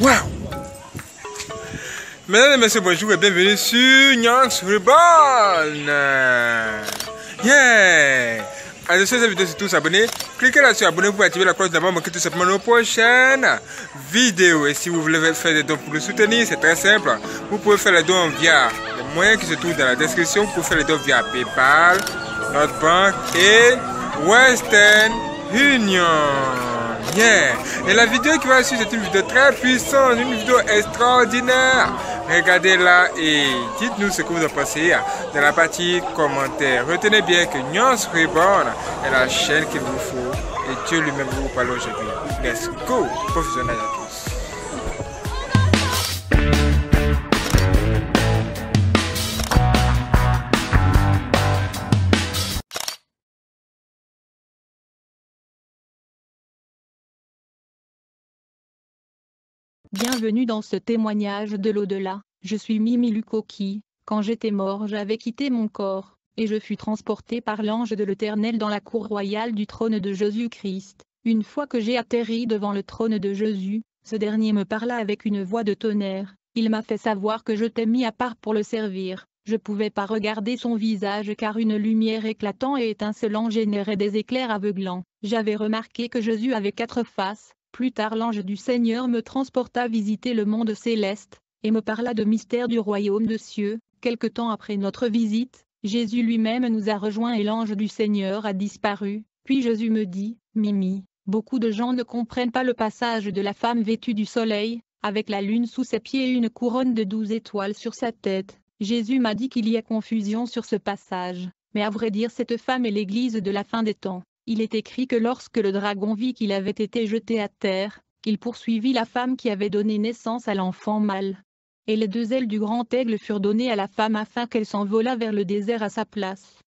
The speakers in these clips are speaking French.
Waouh Mesdames et messieurs, bonjour et bienvenue sur Nyanx Reborn Yeah Alors, si cette vidéo, c'est tous abonnés. Cliquez là sur abonnez pour activer la cloche d'abord, manquer tout simplement nos prochaines vidéos. Et si vous voulez faire des dons pour nous soutenir, c'est très simple. Vous pouvez faire les dons via les moyens qui se trouve dans la description. Vous pouvez faire les dons via Paypal, notre banque et Western Union bien. Et la vidéo qui va suivre, c'est une vidéo très puissante, une vidéo extraordinaire. Regardez-la et dites-nous ce que vous en pensez dans la partie commentaire. Retenez bien que Nyons Reborn est la chaîne qu'il vous faut et Dieu lui-même vous parle aujourd'hui. Let's go, professionnel. Bienvenue dans ce témoignage de l'au-delà. Je suis Mimi Lukoki. Quand j'étais mort, j'avais quitté mon corps, et je fus transporté par l'ange de l'Éternel dans la cour royale du trône de Jésus-Christ. Une fois que j'ai atterri devant le trône de Jésus, ce dernier me parla avec une voix de tonnerre. Il m'a fait savoir que je t'ai mis à part pour le servir. Je pouvais pas regarder son visage car une lumière éclatant et étincelant générait des éclairs aveuglants. J'avais remarqué que Jésus avait quatre faces, plus tard l'ange du Seigneur me transporta visiter le monde céleste, et me parla de mystères du royaume de cieux. Quelque temps après notre visite, Jésus lui-même nous a rejoints et l'ange du Seigneur a disparu. Puis Jésus me dit, Mimi, beaucoup de gens ne comprennent pas le passage de la femme vêtue du soleil, avec la lune sous ses pieds et une couronne de douze étoiles sur sa tête. Jésus m'a dit qu'il y a confusion sur ce passage, mais à vrai dire cette femme est l'église de la fin des temps. Il est écrit que lorsque le dragon vit qu'il avait été jeté à terre, il poursuivit la femme qui avait donné naissance à l'enfant mâle. Et les deux ailes du grand aigle furent données à la femme afin qu'elle s'envolât vers le désert à sa place.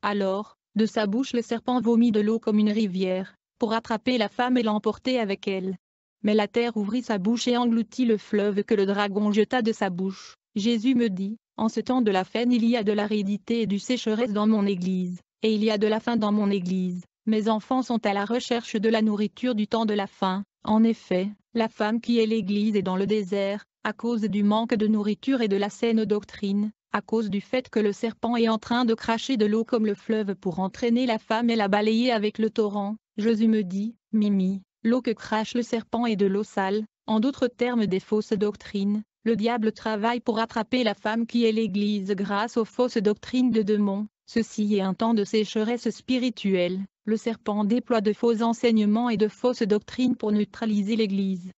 Alors, de sa bouche le serpent vomit de l'eau comme une rivière, pour attraper la femme et l'emporter avec elle. Mais la terre ouvrit sa bouche et engloutit le fleuve que le dragon jeta de sa bouche. Jésus me dit, en ce temps de la faim il y a de l'aridité et du sécheresse dans mon église, et il y a de la faim dans mon église. Mes enfants sont à la recherche de la nourriture du temps de la faim. En effet, la femme qui est l'Église est dans le désert, à cause du manque de nourriture et de la saine doctrine, à cause du fait que le serpent est en train de cracher de l'eau comme le fleuve pour entraîner la femme et la balayer avec le torrent. Jésus me dit, Mimi, l'eau que crache le serpent est de l'eau sale, en d'autres termes des fausses doctrines, le diable travaille pour attraper la femme qui est l'Église grâce aux fausses doctrines de démons, Ceci est un temps de sécheresse spirituelle. Le serpent déploie de faux enseignements et de fausses doctrines pour neutraliser l'Église.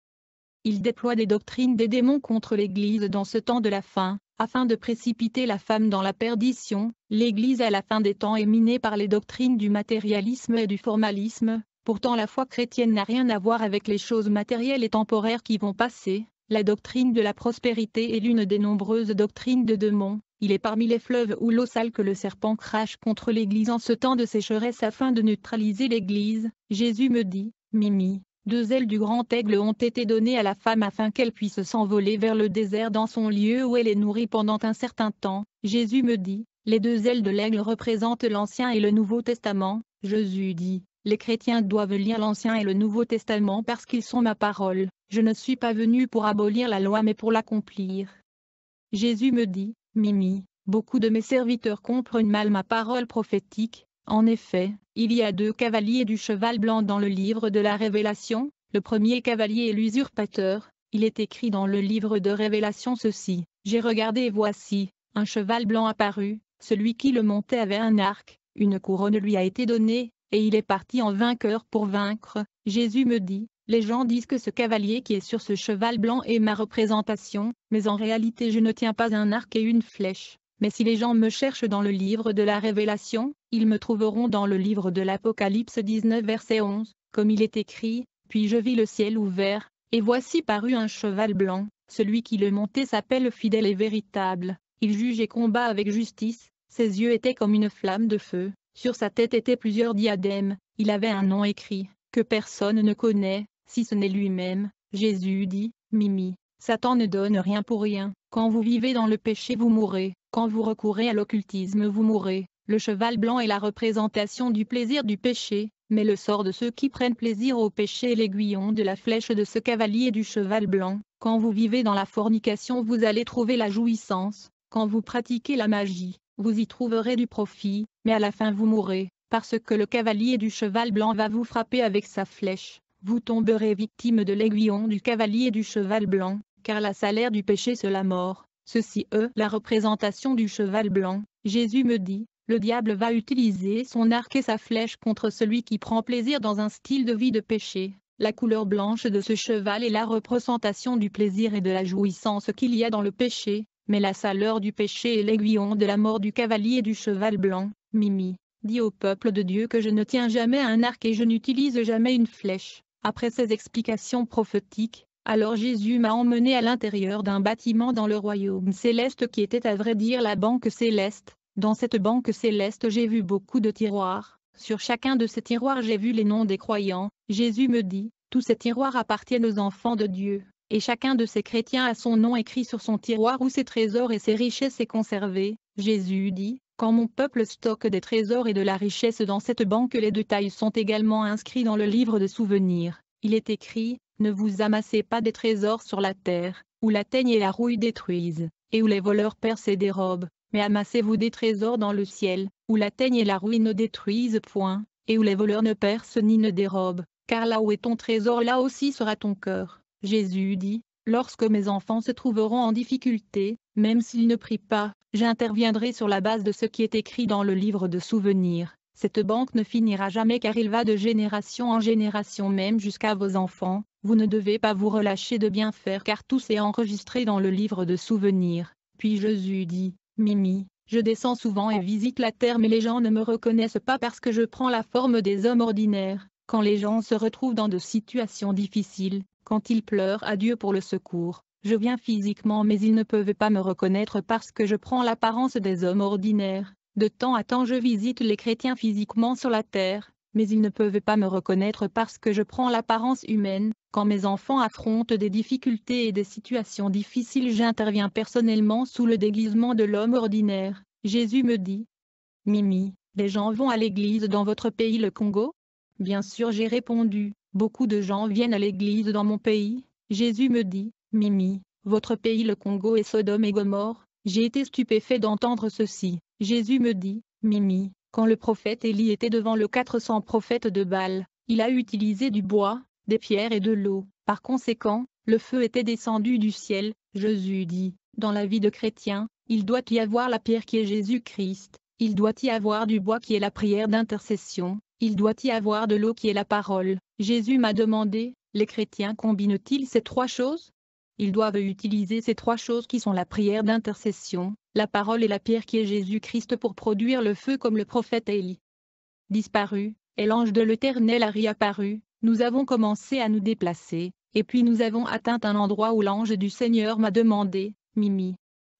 Il déploie des doctrines des démons contre l'Église dans ce temps de la fin, afin de précipiter la femme dans la perdition. L'Église à la fin des temps est minée par les doctrines du matérialisme et du formalisme, pourtant la foi chrétienne n'a rien à voir avec les choses matérielles et temporaires qui vont passer, la doctrine de la prospérité est l'une des nombreuses doctrines de démons Il est parmi les fleuves ou l'eau sale que le serpent crache contre l'Église en ce temps de sécheresse afin de neutraliser l'Église. Jésus me dit, Mimi, deux ailes du grand aigle ont été données à la femme afin qu'elle puisse s'envoler vers le désert dans son lieu où elle est nourrie pendant un certain temps. Jésus me dit, les deux ailes de l'aigle représentent l'Ancien et le Nouveau Testament. Jésus dit, les chrétiens doivent lire l'Ancien et le Nouveau Testament parce qu'ils sont ma parole. Je ne suis pas venu pour abolir la loi mais pour l'accomplir. Jésus me dit, Mimi, beaucoup de mes serviteurs comprennent mal ma parole prophétique, en effet, il y a deux cavaliers du cheval blanc dans le livre de la Révélation, le premier cavalier est l'usurpateur, il est écrit dans le livre de Révélation ceci, j'ai regardé et voici, un cheval blanc apparu, celui qui le montait avait un arc, une couronne lui a été donnée, et il est parti en vainqueur pour vaincre, Jésus me dit, les gens disent que ce cavalier qui est sur ce cheval blanc est ma représentation, mais en réalité je ne tiens pas un arc et une flèche. Mais si les gens me cherchent dans le livre de la Révélation, ils me trouveront dans le livre de l'Apocalypse 19 verset 11, comme il est écrit, Puis je vis le ciel ouvert, et voici parut un cheval blanc, celui qui le montait s'appelle fidèle et véritable, il juge et combat avec justice, ses yeux étaient comme une flamme de feu, sur sa tête étaient plusieurs diadèmes, il avait un nom écrit, que personne ne connaît, si ce n'est lui-même, Jésus dit, Mimi, Satan ne donne rien pour rien, quand vous vivez dans le péché vous mourrez, quand vous recourez à l'occultisme vous mourrez, le cheval blanc est la représentation du plaisir du péché, mais le sort de ceux qui prennent plaisir au péché est l'aiguillon de la flèche de ce cavalier du cheval blanc, quand vous vivez dans la fornication vous allez trouver la jouissance, quand vous pratiquez la magie, vous y trouverez du profit, mais à la fin vous mourrez, parce que le cavalier du cheval blanc va vous frapper avec sa flèche vous tomberez victime de l'aiguillon du cavalier et du cheval blanc, car la salaire du péché c'est la mort. Ceci est la représentation du cheval blanc. Jésus me dit, le diable va utiliser son arc et sa flèche contre celui qui prend plaisir dans un style de vie de péché. La couleur blanche de ce cheval est la représentation du plaisir et de la jouissance qu'il y a dans le péché, mais la saleur du péché est l'aiguillon de la mort du cavalier et du cheval blanc. Mimi, dis au peuple de Dieu que je ne tiens jamais un arc et je n'utilise jamais une flèche. Après ces explications prophétiques, alors Jésus m'a emmené à l'intérieur d'un bâtiment dans le royaume céleste qui était à vrai dire la banque céleste. Dans cette banque céleste j'ai vu beaucoup de tiroirs. Sur chacun de ces tiroirs j'ai vu les noms des croyants. Jésus me dit, tous ces tiroirs appartiennent aux enfants de Dieu. Et chacun de ces chrétiens a son nom écrit sur son tiroir où ses trésors et ses richesses sont conservés, Jésus dit, quand mon peuple stocke des trésors et de la richesse dans cette banque les détails sont également inscrits dans le livre de souvenirs. Il est écrit, ne vous amassez pas des trésors sur la terre, où la teigne et la rouille détruisent, et où les voleurs percent et dérobent, mais amassez-vous des trésors dans le ciel, où la teigne et la rouille ne détruisent point, et où les voleurs ne percent ni ne dérobent, car là où est ton trésor là aussi sera ton cœur. Jésus dit, lorsque mes enfants se trouveront en difficulté, même s'il ne prie pas, j'interviendrai sur la base de ce qui est écrit dans le livre de souvenirs. Cette banque ne finira jamais car il va de génération en génération même jusqu'à vos enfants. Vous ne devez pas vous relâcher de bien faire car tout s'est enregistré dans le livre de souvenirs. Puis Jésus dit, Mimi, je descends souvent et visite la terre mais les gens ne me reconnaissent pas parce que je prends la forme des hommes ordinaires. Quand les gens se retrouvent dans de situations difficiles, quand ils pleurent à Dieu pour le secours, je viens physiquement mais ils ne peuvent pas me reconnaître parce que je prends l'apparence des hommes ordinaires. De temps à temps je visite les chrétiens physiquement sur la terre, mais ils ne peuvent pas me reconnaître parce que je prends l'apparence humaine. Quand mes enfants affrontent des difficultés et des situations difficiles j'interviens personnellement sous le déguisement de l'homme ordinaire. Jésus me dit. Mimi, les gens vont à l'église dans votre pays le Congo Bien sûr j'ai répondu, beaucoup de gens viennent à l'église dans mon pays. Jésus me dit, Mimi, votre pays le Congo est Sodome et Gomorre, j'ai été stupéfait d'entendre ceci. Jésus me dit, Mimi, quand le prophète Élie était devant le 400 prophètes de Baal, il a utilisé du bois, des pierres et de l'eau. Par conséquent, le feu était descendu du ciel, Jésus dit, dans la vie de chrétien, il doit y avoir la pierre qui est Jésus-Christ, il doit y avoir du bois qui est la prière d'intercession, il doit y avoir de l'eau qui est la parole. Jésus m'a demandé, les chrétiens combinent-ils ces trois choses ils doivent utiliser ces trois choses qui sont la prière d'intercession, la parole et la pierre qui est Jésus-Christ pour produire le feu comme le prophète Élie. Disparu, et l'ange de l'Éternel a réapparu, nous avons commencé à nous déplacer, et puis nous avons atteint un endroit où l'ange du Seigneur m'a demandé, Mimi,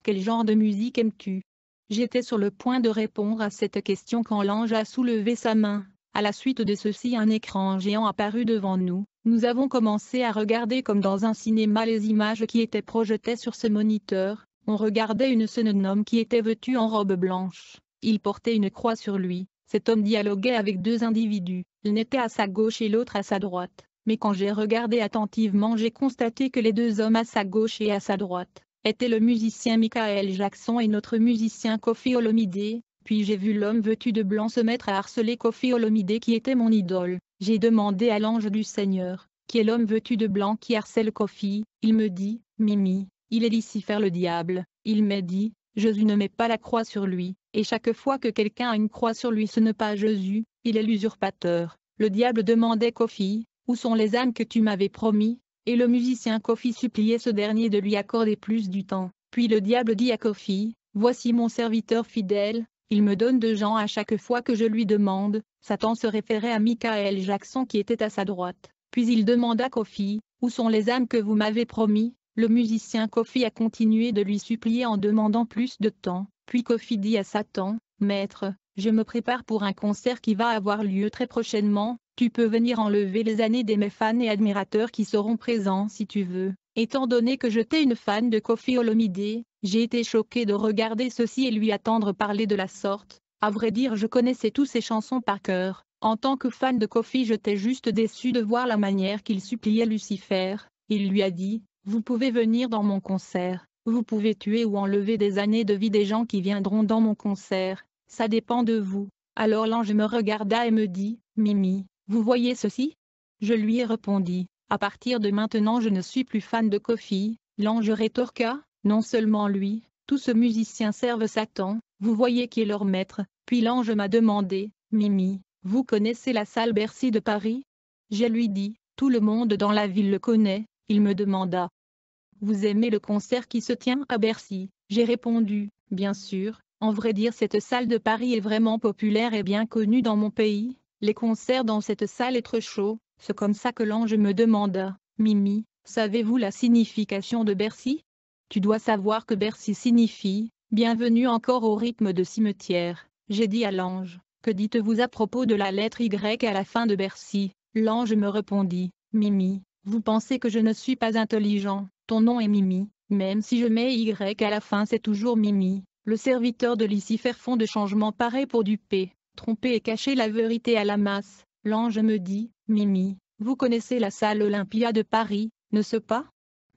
quel genre de musique aimes-tu J'étais sur le point de répondre à cette question quand l'ange a soulevé sa main, à la suite de ceci un écran géant apparut devant nous, nous avons commencé à regarder comme dans un cinéma les images qui étaient projetées sur ce moniteur, on regardait une homme qui était vêtu en robe blanche, il portait une croix sur lui, cet homme dialoguait avec deux individus, l'un était à sa gauche et l'autre à sa droite, mais quand j'ai regardé attentivement j'ai constaté que les deux hommes à sa gauche et à sa droite, étaient le musicien Michael Jackson et notre musicien Kofi Olomide, puis j'ai vu l'homme vêtu de blanc se mettre à harceler Kofi Olomide qui était mon idole. J'ai demandé à l'ange du Seigneur, qui est l'homme vêtu de blanc qui harcèle Kofi, il me dit, Mimi, il est Lucifer le diable, il m'a dit, Jésus ne met pas la croix sur lui, et chaque fois que quelqu'un a une croix sur lui ce n'est pas Jésus, il est l'usurpateur. Le diable demandait Kofi, où sont les âmes que tu m'avais promis, et le musicien Kofi suppliait ce dernier de lui accorder plus du temps. Puis le diable dit à Kofi, Voici mon serviteur fidèle, il me donne deux gens à chaque fois que je lui demande, Satan se référait à Michael Jackson qui était à sa droite. Puis il demanda Kofi, où sont les âmes que vous m'avez promis Le musicien Kofi a continué de lui supplier en demandant plus de temps, puis Kofi dit à Satan, Maître, je me prépare pour un concert qui va avoir lieu très prochainement, tu peux venir enlever les années des mes fans et admirateurs qui seront présents si tu veux. Étant donné que je t'ai une fan de Kofi Olomide, j'ai été choqué de regarder ceci et lui attendre parler de la sorte. À vrai dire, je connaissais tous ses chansons par cœur. En tant que fan de Kofi, j'étais juste déçu de voir la manière qu'il suppliait Lucifer. Il lui a dit Vous pouvez venir dans mon concert. Vous pouvez tuer ou enlever des années de vie des gens qui viendront dans mon concert. Ça dépend de vous. Alors l'ange me regarda et me dit Mimi, vous voyez ceci Je lui ai répondu, À partir de maintenant, je ne suis plus fan de Kofi. L'ange rétorqua non seulement lui, tous ce musicien servent Satan, vous voyez qui est leur maître, puis l'ange m'a demandé, Mimi, vous connaissez la salle Bercy de Paris J'ai lui dit, tout le monde dans la ville le connaît, il me demanda. Vous aimez le concert qui se tient à Bercy J'ai répondu, bien sûr, en vrai dire cette salle de Paris est vraiment populaire et bien connue dans mon pays, les concerts dans cette salle est trop chaud, c'est comme ça que l'ange me demanda, Mimi, savez-vous la signification de Bercy tu dois savoir que Bercy signifie Bienvenue encore au rythme de cimetière. J'ai dit à l'ange Que dites-vous à propos de la lettre Y à la fin de Bercy L'ange me répondit Mimi, vous pensez que je ne suis pas intelligent, ton nom est Mimi, même si je mets Y à la fin c'est toujours Mimi. Le serviteur de Lucifer font de changements paraît pour du tromper et cacher la vérité à la masse. L'ange me dit, Mimi, vous connaissez la salle Olympia de Paris, ne ce pas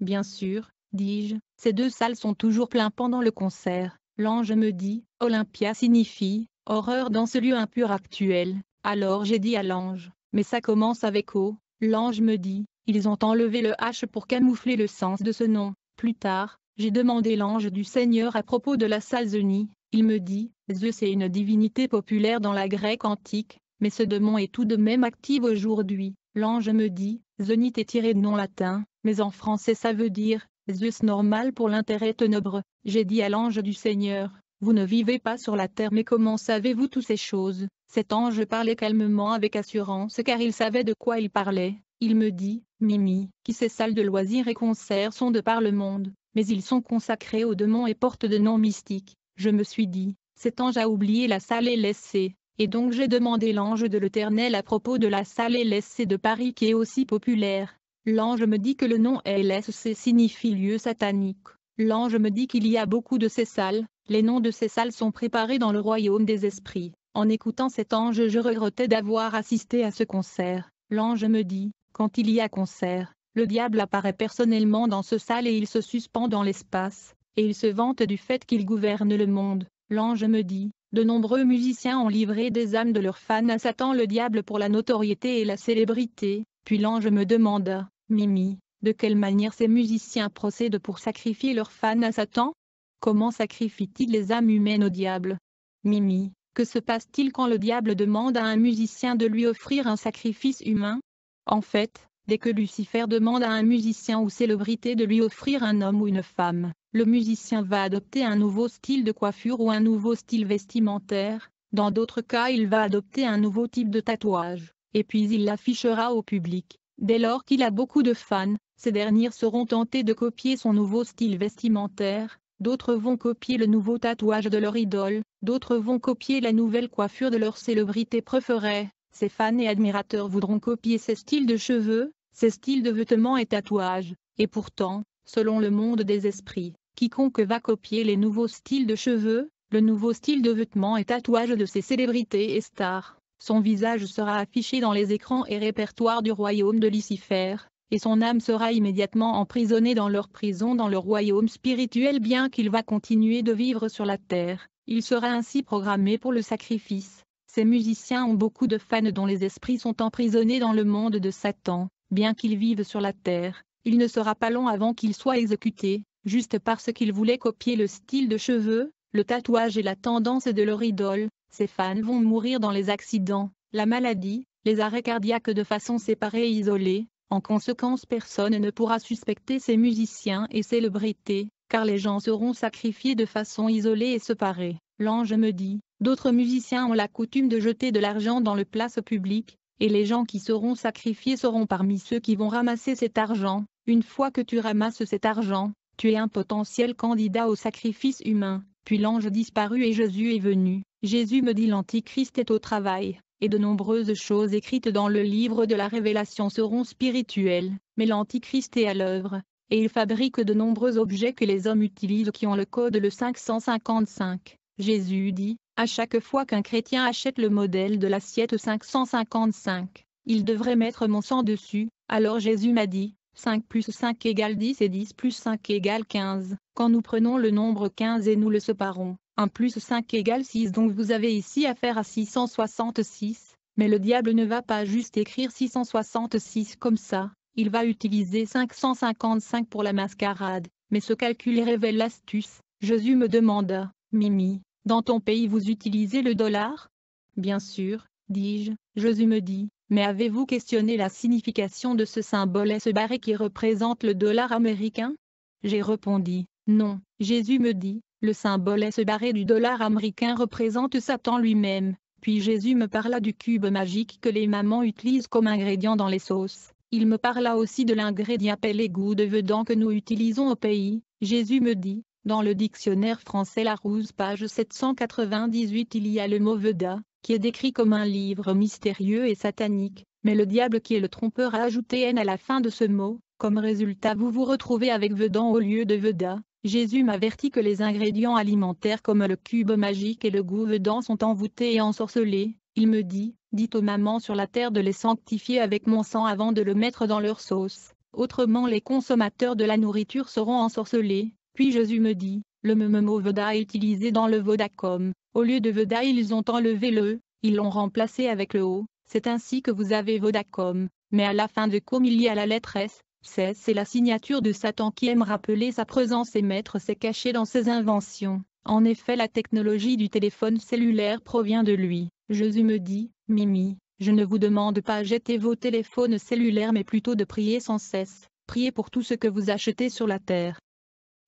Bien sûr, dis-je, ces deux salles sont toujours pleines pendant le concert. L'ange me dit, Olympia signifie, horreur dans ce lieu impur actuel. Alors j'ai dit à l'ange, mais ça commence avec O. L'ange me dit, ils ont enlevé le H pour camoufler le sens de ce nom. Plus tard, j'ai demandé l'ange du Seigneur à propos de la salle Salzenie. Il me dit, Zeus est une divinité populaire dans la grecque antique, mais ce démon est tout de même actif aujourd'hui. L'ange me dit, Zenith est tiré de nom latin, mais en français ça veut dire Zeus normal pour l'intérêt ténébreux, j'ai dit à l'ange du Seigneur, vous ne vivez pas sur la terre mais comment savez-vous toutes ces choses Cet ange parlait calmement avec assurance car il savait de quoi il parlait, il me dit, Mimi, qui ces salles de loisirs et concerts sont de par le monde, mais ils sont consacrés aux démons et portent de noms mystiques, je me suis dit, cet ange a oublié la salle et laissée, et donc j'ai demandé l'ange de l'Éternel à propos de la salle et laissée de Paris qui est aussi populaire, L'ange me dit que le nom LSC signifie lieu satanique. L'ange me dit qu'il y a beaucoup de ces salles, les noms de ces salles sont préparés dans le royaume des esprits. En écoutant cet ange je regrettais d'avoir assisté à ce concert. L'ange me dit, quand il y a concert, le diable apparaît personnellement dans ce salle et il se suspend dans l'espace, et il se vante du fait qu'il gouverne le monde. L'ange me dit, de nombreux musiciens ont livré des âmes de leurs fans à Satan le diable pour la notoriété et la célébrité, puis l'ange me demanda, Mimi, de quelle manière ces musiciens procèdent pour sacrifier leurs fans à Satan Comment sacrifient-ils les âmes humaines au diable Mimi, que se passe-t-il quand le diable demande à un musicien de lui offrir un sacrifice humain En fait, dès que Lucifer demande à un musicien ou célébrité de lui offrir un homme ou une femme, le musicien va adopter un nouveau style de coiffure ou un nouveau style vestimentaire, dans d'autres cas il va adopter un nouveau type de tatouage et puis il l'affichera au public. Dès lors qu'il a beaucoup de fans, ces derniers seront tentés de copier son nouveau style vestimentaire, d'autres vont copier le nouveau tatouage de leur idole, d'autres vont copier la nouvelle coiffure de leur célébrité préférée. Ses fans et admirateurs voudront copier ses styles de cheveux, ses styles de vêtements et tatouages, et pourtant, selon le monde des esprits, quiconque va copier les nouveaux styles de cheveux, le nouveau style de vêtements et tatouages de ces célébrités et stars, son visage sera affiché dans les écrans et répertoires du royaume de Lucifer, et son âme sera immédiatement emprisonnée dans leur prison dans le royaume spirituel bien qu'il va continuer de vivre sur la terre. Il sera ainsi programmé pour le sacrifice. Ces musiciens ont beaucoup de fans dont les esprits sont emprisonnés dans le monde de Satan, bien qu'ils vivent sur la terre. Il ne sera pas long avant qu'ils soient exécutés, juste parce qu'ils voulaient copier le style de cheveux, le tatouage et la tendance de leur idole, ces fans vont mourir dans les accidents, la maladie, les arrêts cardiaques de façon séparée et isolée, en conséquence personne ne pourra suspecter ces musiciens et célébrités, car les gens seront sacrifiés de façon isolée et séparée. L'ange me dit, d'autres musiciens ont la coutume de jeter de l'argent dans le place publique, et les gens qui seront sacrifiés seront parmi ceux qui vont ramasser cet argent. Une fois que tu ramasses cet argent, tu es un potentiel candidat au sacrifice humain. Puis l'ange disparut et Jésus est venu. Jésus me dit l'Antichrist est au travail, et de nombreuses choses écrites dans le livre de la Révélation seront spirituelles, mais l'Antichrist est à l'œuvre, et il fabrique de nombreux objets que les hommes utilisent qui ont le code le 555. Jésus dit, à chaque fois qu'un chrétien achète le modèle de l'assiette 555, il devrait mettre mon sang dessus, alors Jésus m'a dit, 5 plus 5 égale 10 et 10 plus 5 égale 15. Quand nous prenons le nombre 15 et nous le séparons, 1 plus 5 égale 6 donc vous avez ici affaire à 666, mais le diable ne va pas juste écrire 666 comme ça, il va utiliser 555 pour la mascarade, mais ce calcul révèle l'astuce. Jésus me demanda, Mimi, dans ton pays vous utilisez le dollar Bien sûr, dis-je, Jésus me dit, mais avez-vous questionné la signification de ce symbole et ce barré qui représente le dollar américain J'ai répondu, non, Jésus me dit, le symbole et ce barré du dollar américain représente Satan lui-même, puis Jésus me parla du cube magique que les mamans utilisent comme ingrédient dans les sauces. Il me parla aussi de l'ingrédient appelé goût de vedan que nous utilisons au pays. Jésus me dit, dans le dictionnaire français Larousse page 798 il y a le mot veda, qui est décrit comme un livre mystérieux et satanique, mais le diable qui est le trompeur a ajouté N à la fin de ce mot, comme résultat vous vous retrouvez avec Vedan au lieu de Veda, Jésus m'avertit que les ingrédients alimentaires comme le cube magique et le goût Vedan sont envoûtés et ensorcelés, il me dit, dites aux mamans sur la terre de les sanctifier avec mon sang avant de le mettre dans leur sauce, autrement les consommateurs de la nourriture seront ensorcelés, puis Jésus me dit, le même mot Veda est utilisé dans le Vodacom. Au lieu de Veda ils ont enlevé le ils l'ont remplacé avec le O. C'est ainsi que vous avez Vodacom. Mais à la fin de com il y a la lettre S. C'est la signature de Satan qui aime rappeler sa présence et mettre ses cachets dans ses inventions. En effet la technologie du téléphone cellulaire provient de lui. Jésus me dit, Mimi, je ne vous demande pas jeter vos téléphones cellulaires mais plutôt de prier sans cesse. Priez pour tout ce que vous achetez sur la terre.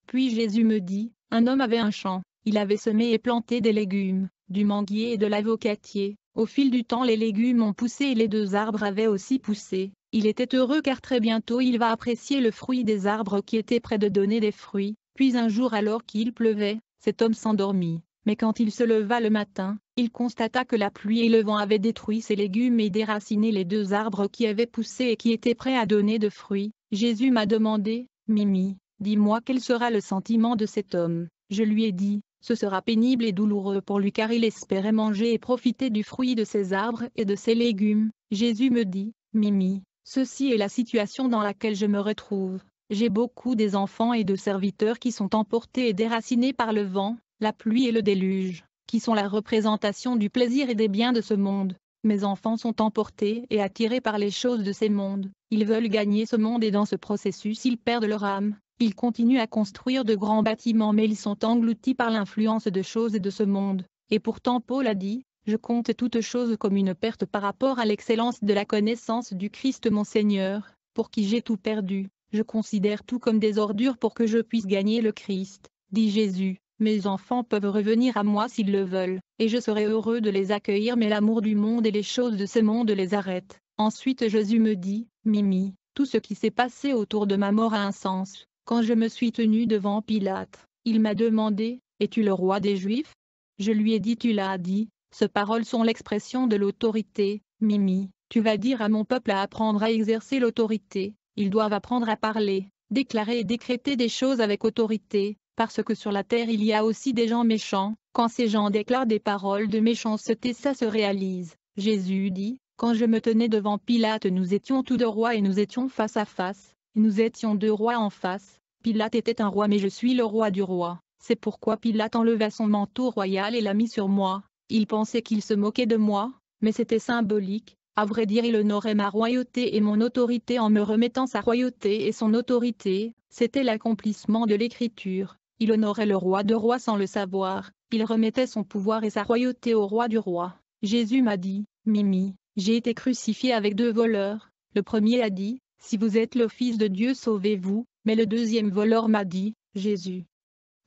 Puis Jésus me dit, un homme avait un champ, il avait semé et planté des légumes, du manguier et de l'avocatier, au fil du temps les légumes ont poussé et les deux arbres avaient aussi poussé, il était heureux car très bientôt il va apprécier le fruit des arbres qui étaient prêts de donner des fruits, puis un jour alors qu'il pleuvait, cet homme s'endormit, mais quand il se leva le matin, il constata que la pluie et le vent avaient détruit ses légumes et déraciné les deux arbres qui avaient poussé et qui étaient prêts à donner de fruits. Jésus m'a demandé, Mimi, Dis-moi quel sera le sentiment de cet homme. Je lui ai dit, ce sera pénible et douloureux pour lui car il espérait manger et profiter du fruit de ses arbres et de ses légumes. Jésus me dit, Mimi, ceci est la situation dans laquelle je me retrouve. J'ai beaucoup des enfants et de serviteurs qui sont emportés et déracinés par le vent, la pluie et le déluge, qui sont la représentation du plaisir et des biens de ce monde. Mes enfants sont emportés et attirés par les choses de ces mondes, ils veulent gagner ce monde et dans ce processus ils perdent leur âme, ils continuent à construire de grands bâtiments mais ils sont engloutis par l'influence de choses et de ce monde. Et pourtant Paul a dit, je compte toutes choses comme une perte par rapport à l'excellence de la connaissance du Christ mon Seigneur, pour qui j'ai tout perdu, je considère tout comme des ordures pour que je puisse gagner le Christ, dit Jésus. Mes enfants peuvent revenir à moi s'ils le veulent, et je serai heureux de les accueillir mais l'amour du monde et les choses de ce monde les arrêtent. Ensuite Jésus me dit, Mimi, tout ce qui s'est passé autour de ma mort a un sens, quand je me suis tenu devant Pilate, il m'a demandé, Es-tu le roi des Juifs Je lui ai dit Tu l'as dit, ces paroles sont l'expression de l'autorité, Mimi, tu vas dire à mon peuple à apprendre à exercer l'autorité, ils doivent apprendre à parler, déclarer et décréter des choses avec autorité, parce que sur la terre il y a aussi des gens méchants, quand ces gens déclarent des paroles de méchanceté ça se réalise. Jésus dit, quand je me tenais devant Pilate nous étions tous deux rois et nous étions face à face, nous étions deux rois en face, Pilate était un roi mais je suis le roi du roi. C'est pourquoi Pilate enleva son manteau royal et l'a mis sur moi. Il pensait qu'il se moquait de moi, mais c'était symbolique. À vrai dire il honorait ma royauté et mon autorité en me remettant sa royauté et son autorité, c'était l'accomplissement de l'écriture. Il honorait le roi de roi sans le savoir, il remettait son pouvoir et sa royauté au roi du roi. Jésus m'a dit, Mimi, j'ai été crucifié avec deux voleurs. Le premier a dit, si vous êtes le Fils de Dieu sauvez-vous, mais le deuxième voleur m'a dit, Jésus,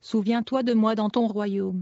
souviens-toi de moi dans ton royaume.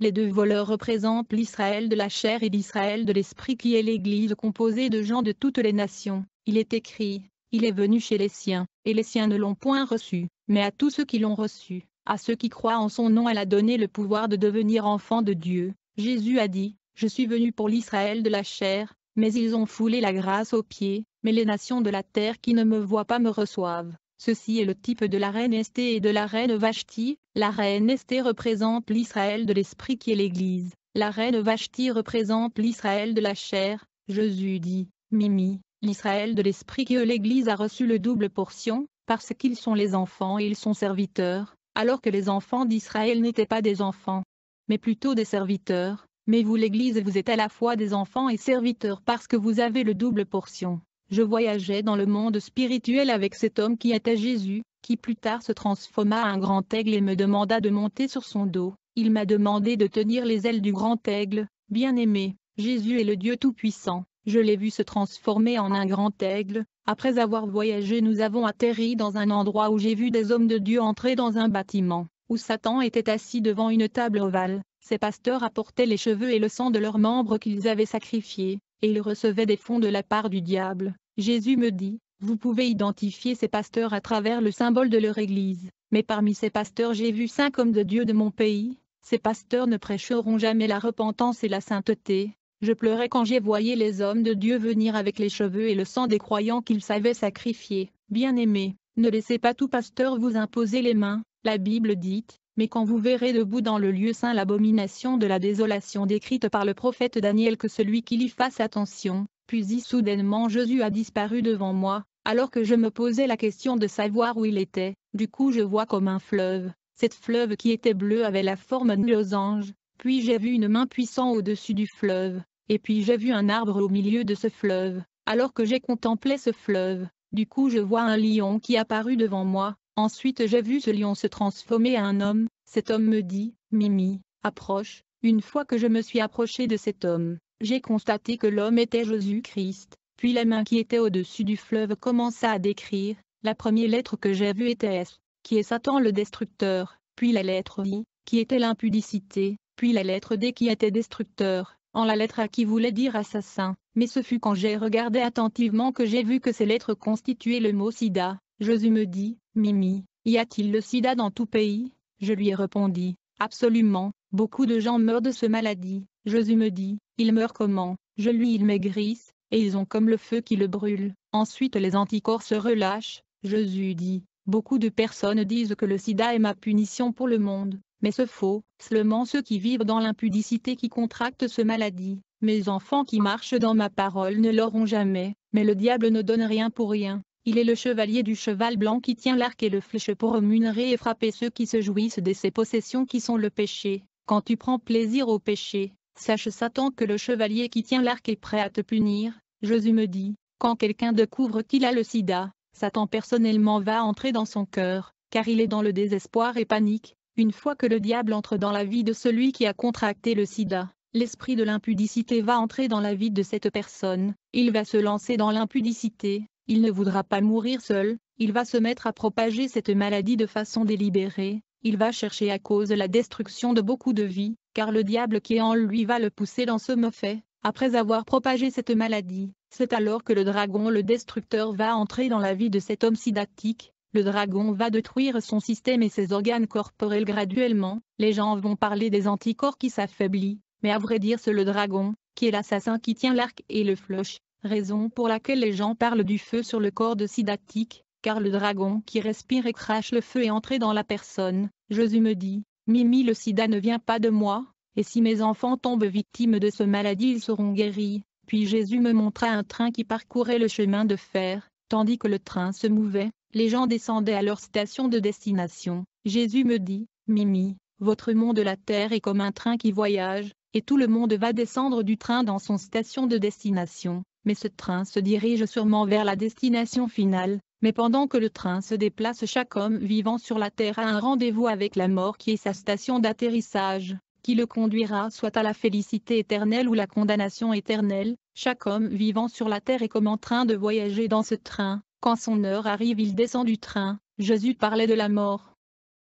Les deux voleurs représentent l'Israël de la chair et l'Israël de l'esprit qui est l'Église composée de gens de toutes les nations. Il est écrit, Il est venu chez les siens, et les siens ne l'ont point reçu, mais à tous ceux qui l'ont reçu, à ceux qui croient en son nom elle a donné le pouvoir de devenir enfants de Dieu. Jésus a dit, Je suis venu pour l'Israël de la chair, mais ils ont foulé la grâce aux pieds, mais les nations de la terre qui ne me voient pas me reçoivent. Ceci est le type de la reine Estée et de la reine Vashti. La reine Estée représente l'Israël de l'esprit qui est l'Église. La reine Vashti représente l'Israël de la chair. Jésus dit, Mimi, l'Israël de l'esprit qui est l'Église a reçu le double portion, parce qu'ils sont les enfants et ils sont serviteurs, alors que les enfants d'Israël n'étaient pas des enfants, mais plutôt des serviteurs. Mais vous l'Église vous êtes à la fois des enfants et serviteurs parce que vous avez le double portion. Je voyageais dans le monde spirituel avec cet homme qui était Jésus, qui plus tard se transforma à un grand aigle et me demanda de monter sur son dos. Il m'a demandé de tenir les ailes du grand aigle, bien-aimé, Jésus est le Dieu Tout-Puissant. Je l'ai vu se transformer en un grand aigle. Après avoir voyagé nous avons atterri dans un endroit où j'ai vu des hommes de Dieu entrer dans un bâtiment, où Satan était assis devant une table ovale. Ses pasteurs apportaient les cheveux et le sang de leurs membres qu'ils avaient sacrifiés, et ils recevaient des fonds de la part du diable. Jésus me dit, vous pouvez identifier ces pasteurs à travers le symbole de leur église, mais parmi ces pasteurs j'ai vu cinq hommes de Dieu de mon pays, ces pasteurs ne prêcheront jamais la repentance et la sainteté. Je pleurais quand j'ai voyé les hommes de Dieu venir avec les cheveux et le sang des croyants qu'ils savaient sacrifier. Bien-aimés, ne laissez pas tout pasteur vous imposer les mains, la Bible dit, mais quand vous verrez debout dans le lieu saint l'abomination de la désolation décrite par le prophète Daniel que celui qui l'y fasse attention, puis soudainement Jésus a disparu devant moi, alors que je me posais la question de savoir où il était, du coup je vois comme un fleuve, cette fleuve qui était bleu avait la forme de losange, puis j'ai vu une main puissante au-dessus du fleuve, et puis j'ai vu un arbre au milieu de ce fleuve, alors que j'ai contemplé ce fleuve, du coup je vois un lion qui apparut devant moi, ensuite j'ai vu ce lion se transformer en un homme, cet homme me dit, Mimi, approche, une fois que je me suis approché de cet homme, j'ai constaté que l'homme était Jésus-Christ, puis la main qui était au-dessus du fleuve commença à décrire, la première lettre que j'ai vue était S, qui est Satan le destructeur, puis la lettre I, qui était l'impudicité, puis la lettre D qui était destructeur, en la lettre A qui voulait dire assassin, mais ce fut quand j'ai regardé attentivement que j'ai vu que ces lettres constituaient le mot sida, Jésus me dit, Mimi, y a-t-il le sida dans tout pays Je lui ai répondu, absolument, beaucoup de gens meurent de ce maladie, Jésus me dit, il meurt comment, je lui ils maigrissent, et ils ont comme le feu qui le brûle. Ensuite les anticorps se relâchent, Jésus dit, beaucoup de personnes disent que le sida est ma punition pour le monde, mais ce faux, seulement ceux qui vivent dans l'impudicité qui contractent ce maladie. Mes enfants qui marchent dans ma parole ne l'auront jamais, mais le diable ne donne rien pour rien. Il est le chevalier du cheval blanc qui tient l'arc et le flèche pour remunérer et frapper ceux qui se jouissent de ses possessions qui sont le péché. Quand tu prends plaisir au péché, Sache Satan que le chevalier qui tient l'arc est prêt à te punir, Jésus me dit, quand quelqu'un découvre qu'il a le sida, Satan personnellement va entrer dans son cœur, car il est dans le désespoir et panique, une fois que le diable entre dans la vie de celui qui a contracté le sida. L'esprit de l'impudicité va entrer dans la vie de cette personne, il va se lancer dans l'impudicité, il ne voudra pas mourir seul, il va se mettre à propager cette maladie de façon délibérée, il va chercher à cause la destruction de beaucoup de vies, car le diable qui est en lui va le pousser dans ce méfait, après avoir propagé cette maladie. C'est alors que le dragon le destructeur va entrer dans la vie de cet homme sidactique, le dragon va détruire son système et ses organes corporels graduellement, les gens vont parler des anticorps qui s'affaiblissent, mais à vrai dire c'est le dragon, qui est l'assassin qui tient l'arc et le flush, raison pour laquelle les gens parlent du feu sur le corps de sidactique, car le dragon qui respire et crache le feu est entré dans la personne. Jésus me dit, Mimi le sida ne vient pas de moi, et si mes enfants tombent victimes de ce maladie ils seront guéris. Puis Jésus me montra un train qui parcourait le chemin de fer, tandis que le train se mouvait, les gens descendaient à leur station de destination. Jésus me dit, Mimi, votre monde de la terre est comme un train qui voyage, et tout le monde va descendre du train dans son station de destination, mais ce train se dirige sûrement vers la destination finale, mais pendant que le train se déplace chaque homme vivant sur la Terre a un rendez-vous avec la mort qui est sa station d'atterrissage, qui le conduira soit à la félicité éternelle ou la condamnation éternelle, chaque homme vivant sur la Terre est comme en train de voyager dans ce train, quand son heure arrive il descend du train, Jésus parlait de la mort.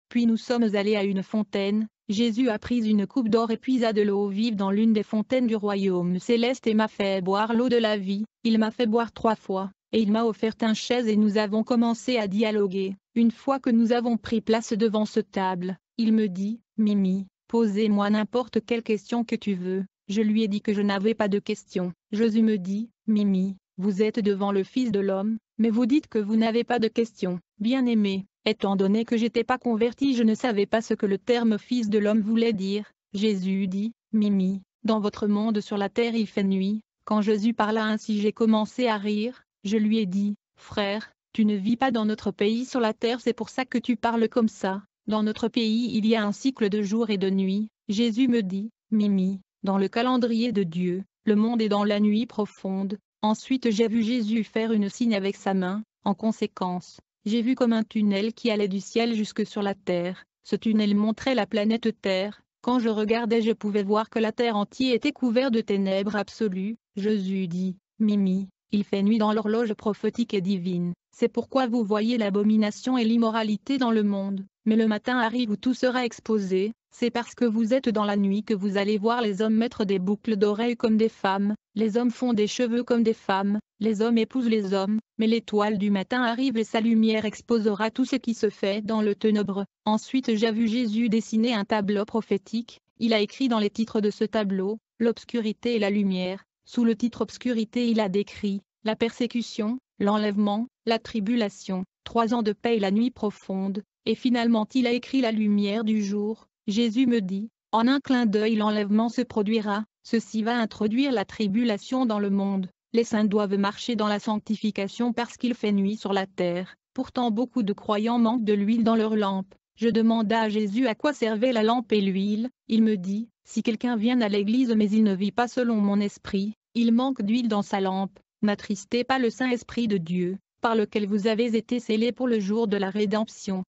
Puis nous sommes allés à une fontaine, Jésus a pris une coupe d'or et puisa de l'eau vive dans l'une des fontaines du royaume céleste et m'a fait boire l'eau de la vie, il m'a fait boire trois fois et il m'a offert un chaise et nous avons commencé à dialoguer. Une fois que nous avons pris place devant ce table, il me dit, Mimi, posez-moi n'importe quelle question que tu veux. Je lui ai dit que je n'avais pas de questions. Jésus me dit, Mimi, vous êtes devant le Fils de l'homme, mais vous dites que vous n'avez pas de questions. Bien-aimé, étant donné que j'étais pas converti, je ne savais pas ce que le terme Fils de l'homme voulait dire. Jésus dit, Mimi, dans votre monde sur la terre il fait nuit. Quand Jésus parla ainsi j'ai commencé à rire, je lui ai dit, frère, tu ne vis pas dans notre pays sur la terre, c'est pour ça que tu parles comme ça. Dans notre pays, il y a un cycle de jour et de nuit. Jésus me dit, Mimi, dans le calendrier de Dieu, le monde est dans la nuit profonde. Ensuite, j'ai vu Jésus faire une signe avec sa main. En conséquence, j'ai vu comme un tunnel qui allait du ciel jusque sur la terre. Ce tunnel montrait la planète Terre. Quand je regardais, je pouvais voir que la terre entière était couverte de ténèbres absolues. Jésus dit, Mimi, il fait nuit dans l'horloge prophétique et divine. C'est pourquoi vous voyez l'abomination et l'immoralité dans le monde. Mais le matin arrive où tout sera exposé. C'est parce que vous êtes dans la nuit que vous allez voir les hommes mettre des boucles d'oreilles comme des femmes, les hommes font des cheveux comme des femmes, les hommes épousent les hommes, mais l'étoile du matin arrive et sa lumière exposera tout ce qui se fait dans le ténèbre. Ensuite j'ai vu Jésus dessiner un tableau prophétique, il a écrit dans les titres de ce tableau, l'obscurité et la lumière, sous le titre Obscurité il a décrit la persécution, l'enlèvement, la tribulation, trois ans de paix et la nuit profonde, et finalement il a écrit la lumière du jour, Jésus me dit, en un clin d'œil l'enlèvement se produira, ceci va introduire la tribulation dans le monde, les saints doivent marcher dans la sanctification parce qu'il fait nuit sur la terre, pourtant beaucoup de croyants manquent de l'huile dans leur lampes, je demanda à Jésus à quoi servait la lampe et l'huile, il me dit, si quelqu'un vient à l'église mais il ne vit pas selon mon esprit, il manque d'huile dans sa lampe, n'attristez pas le Saint-Esprit de Dieu, par lequel vous avez été scellés pour le jour de la rédemption.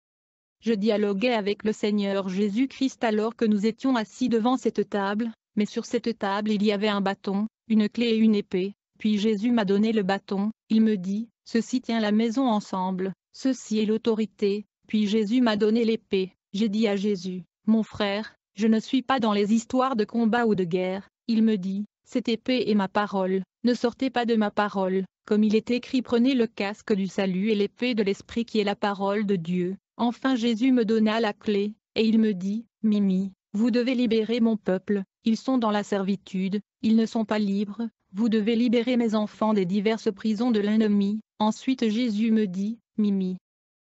Je dialoguais avec le Seigneur Jésus-Christ alors que nous étions assis devant cette table, mais sur cette table il y avait un bâton, une clé et une épée, puis Jésus m'a donné le bâton, il me dit, Ceci tient la maison ensemble, ceci est l'autorité, puis Jésus m'a donné l'épée. J'ai dit à Jésus, Mon frère, je ne suis pas dans les histoires de combat ou de guerre. Il me dit, Cette épée est ma parole, ne sortez pas de ma parole. Comme il est écrit, prenez le casque du salut et l'épée de l'Esprit qui est la parole de Dieu. Enfin Jésus me donna la clé, et il me dit, Mimi, vous devez libérer mon peuple, ils sont dans la servitude, ils ne sont pas libres, vous devez libérer mes enfants des diverses prisons de l'ennemi. Ensuite Jésus me dit, Mimi,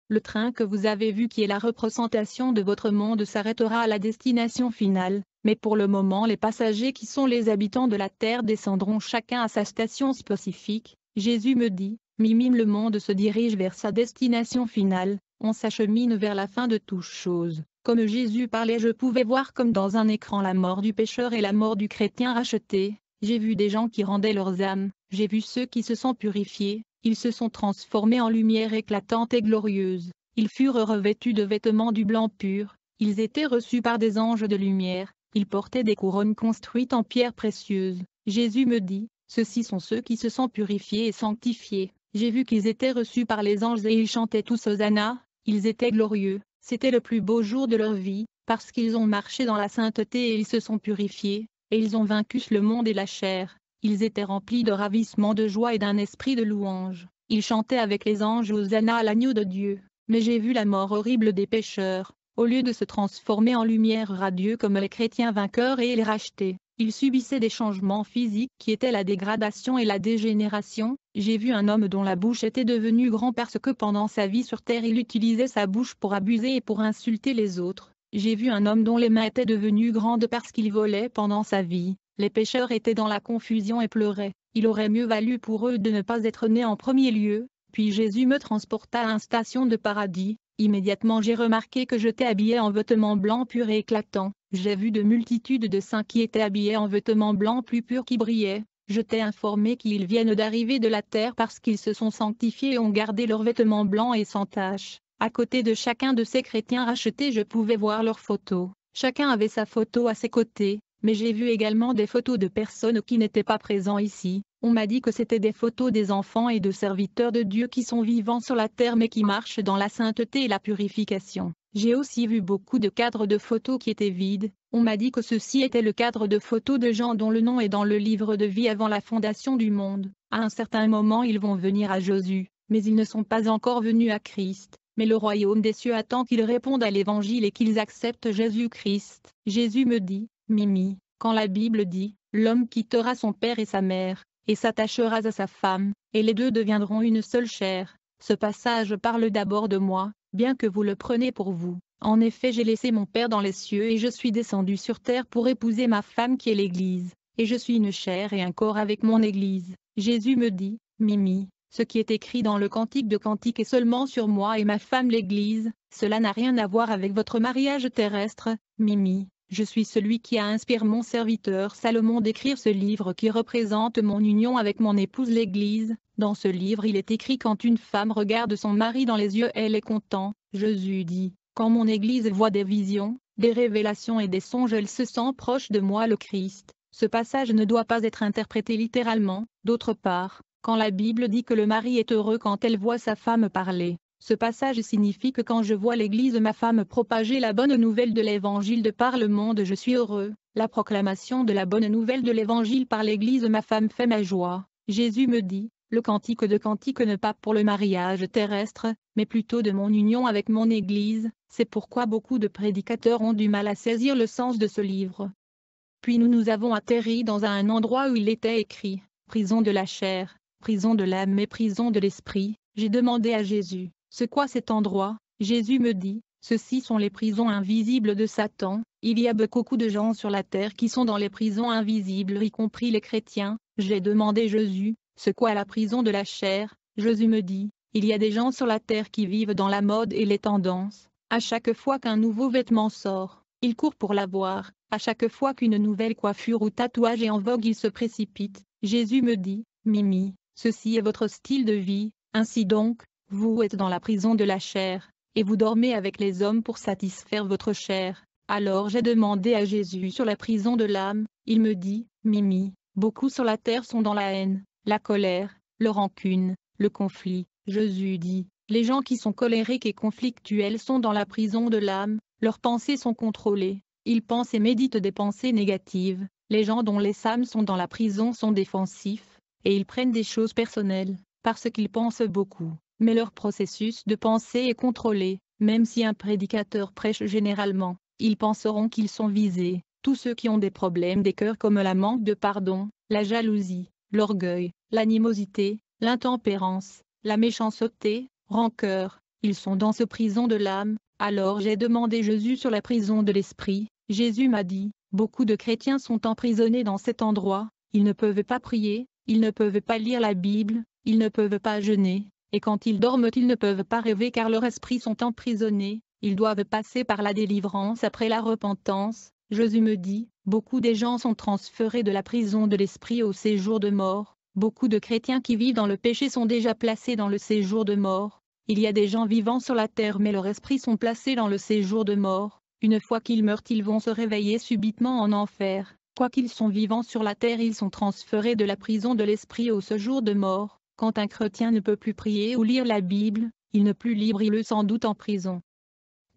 le train que vous avez vu qui est la représentation de votre monde s'arrêtera à la destination finale, mais pour le moment les passagers qui sont les habitants de la Terre descendront chacun à sa station spécifique, Jésus me dit, Mimime le monde se dirige vers sa destination finale, on s'achemine vers la fin de toute chose. Comme Jésus parlait je pouvais voir comme dans un écran la mort du pécheur et la mort du chrétien racheté, j'ai vu des gens qui rendaient leurs âmes, j'ai vu ceux qui se sont purifiés, ils se sont transformés en lumière éclatante et glorieuse. Ils furent revêtus de vêtements du blanc pur. Ils étaient reçus par des anges de lumière. Ils portaient des couronnes construites en pierres précieuses. Jésus me dit, ceux-ci sont ceux qui se sont purifiés et sanctifiés. J'ai vu qu'ils étaient reçus par les anges et ils chantaient tous Hosanna, ils étaient glorieux, c'était le plus beau jour de leur vie, parce qu'ils ont marché dans la sainteté et ils se sont purifiés, et ils ont vaincu le monde et la chair. Ils étaient remplis de ravissement de joie et d'un esprit de louange. Ils chantaient avec les anges Hosanna à l'agneau de Dieu. Mais j'ai vu la mort horrible des pécheurs. Au lieu de se transformer en lumière radieux comme les chrétiens vainqueurs et les rachetés, ils subissaient des changements physiques qui étaient la dégradation et la dégénération. J'ai vu un homme dont la bouche était devenue grand parce que pendant sa vie sur terre il utilisait sa bouche pour abuser et pour insulter les autres. J'ai vu un homme dont les mains étaient devenues grandes parce qu'il volait pendant sa vie. Les pêcheurs étaient dans la confusion et pleuraient. Il aurait mieux valu pour eux de ne pas être nés en premier lieu. Puis Jésus me transporta à un station de paradis. Immédiatement j'ai remarqué que j'étais habillé en vêtements blancs purs et éclatants. J'ai vu de multitudes de saints qui étaient habillés en vêtements blancs plus purs qui brillaient. Je t'ai informé qu'ils viennent d'arriver de la terre parce qu'ils se sont sanctifiés et ont gardé leurs vêtements blancs et sans tache. À côté de chacun de ces chrétiens rachetés je pouvais voir leurs photos. Chacun avait sa photo à ses côtés, mais j'ai vu également des photos de personnes qui n'étaient pas présents ici. On m'a dit que c'était des photos des enfants et de serviteurs de Dieu qui sont vivants sur la terre mais qui marchent dans la sainteté et la purification. J'ai aussi vu beaucoup de cadres de photos qui étaient vides. On m'a dit que ceci était le cadre de photos de gens dont le nom est dans le livre de vie avant la fondation du monde. À un certain moment ils vont venir à Jésus, mais ils ne sont pas encore venus à Christ mais le royaume des cieux attend qu'ils répondent à l'évangile et qu'ils acceptent Jésus-Christ. Jésus me dit, Mimi, quand la Bible dit, l'homme quittera son père et sa mère, et s'attachera à sa femme, et les deux deviendront une seule chair, ce passage parle d'abord de moi, bien que vous le preniez pour vous. En effet j'ai laissé mon Père dans les cieux et je suis descendu sur terre pour épouser ma femme qui est l'Église, et je suis une chair et un corps avec mon Église. Jésus me dit, Mimi, ce qui est écrit dans le Cantique de Cantique est seulement sur moi et ma femme l'Église, cela n'a rien à voir avec votre mariage terrestre, Mimi, je suis celui qui a inspiré mon serviteur Salomon d'écrire ce livre qui représente mon union avec mon épouse l'Église. Dans ce livre il est écrit quand une femme regarde son mari dans les yeux elle est content, Jésus dit, quand mon Église voit des visions, des révélations et des songes elle se sent proche de moi le Christ. Ce passage ne doit pas être interprété littéralement, d'autre part, quand la Bible dit que le mari est heureux quand elle voit sa femme parler, ce passage signifie que quand je vois l'Église ma femme propager la bonne nouvelle de l'Évangile de par le monde je suis heureux. La proclamation de la bonne nouvelle de l'Évangile par l'Église ma femme fait ma joie. Jésus me dit, le cantique de cantique ne pas pour le mariage terrestre, mais plutôt de mon union avec mon Église, c'est pourquoi beaucoup de prédicateurs ont du mal à saisir le sens de ce livre. Puis nous nous avons atterri dans un endroit où il était écrit, prison de la chair, prison de l'âme et prison de l'esprit, j'ai demandé à Jésus, « Ce quoi cet endroit Jésus me dit, ceux-ci sont les prisons invisibles de Satan, il y a beaucoup de gens sur la terre qui sont dans les prisons invisibles y compris les chrétiens, j'ai demandé Jésus, Ce quoi la prison de la chair Jésus me dit, il y a des gens sur la terre qui vivent dans la mode et les tendances, à chaque fois qu'un nouveau vêtement sort, ils courent pour l'avoir, à chaque fois qu'une nouvelle coiffure ou tatouage est en vogue ils se précipitent, Jésus me dit, Mimi, ceci est votre style de vie, ainsi donc, vous êtes dans la prison de la chair, et vous dormez avec les hommes pour satisfaire votre chair. Alors j'ai demandé à Jésus sur la prison de l'âme, il me dit, Mimi, beaucoup sur la terre sont dans la haine, la colère, le rancune, le conflit. Jésus dit, les gens qui sont colériques et conflictuels sont dans la prison de l'âme, leurs pensées sont contrôlées, ils pensent et méditent des pensées négatives, les gens dont les âmes sont dans la prison sont défensifs, et ils prennent des choses personnelles, parce qu'ils pensent beaucoup mais leur processus de pensée est contrôlé, même si un prédicateur prêche généralement, ils penseront qu'ils sont visés, tous ceux qui ont des problèmes des cœurs comme la manque de pardon, la jalousie, l'orgueil, l'animosité, l'intempérance, la méchanceté, rancœur, ils sont dans ce prison de l'âme, alors j'ai demandé Jésus sur la prison de l'esprit, Jésus m'a dit, beaucoup de chrétiens sont emprisonnés dans cet endroit, ils ne peuvent pas prier, ils ne peuvent pas lire la Bible, ils ne peuvent pas jeûner, et quand ils dorment ils ne peuvent pas rêver car leurs esprits sont emprisonnés, ils doivent passer par la délivrance après la repentance, Jésus me dit, beaucoup des gens sont transférés de la prison de l'esprit au séjour de mort, beaucoup de chrétiens qui vivent dans le péché sont déjà placés dans le séjour de mort, il y a des gens vivants sur la terre mais leurs esprits sont placés dans le séjour de mort, une fois qu'ils meurent ils vont se réveiller subitement en enfer, quoiqu'ils sont vivants sur la terre ils sont transférés de la prison de l'esprit au séjour de mort, quand un chrétien ne peut plus prier ou lire la Bible, il ne plus libre, il le sans doute en prison.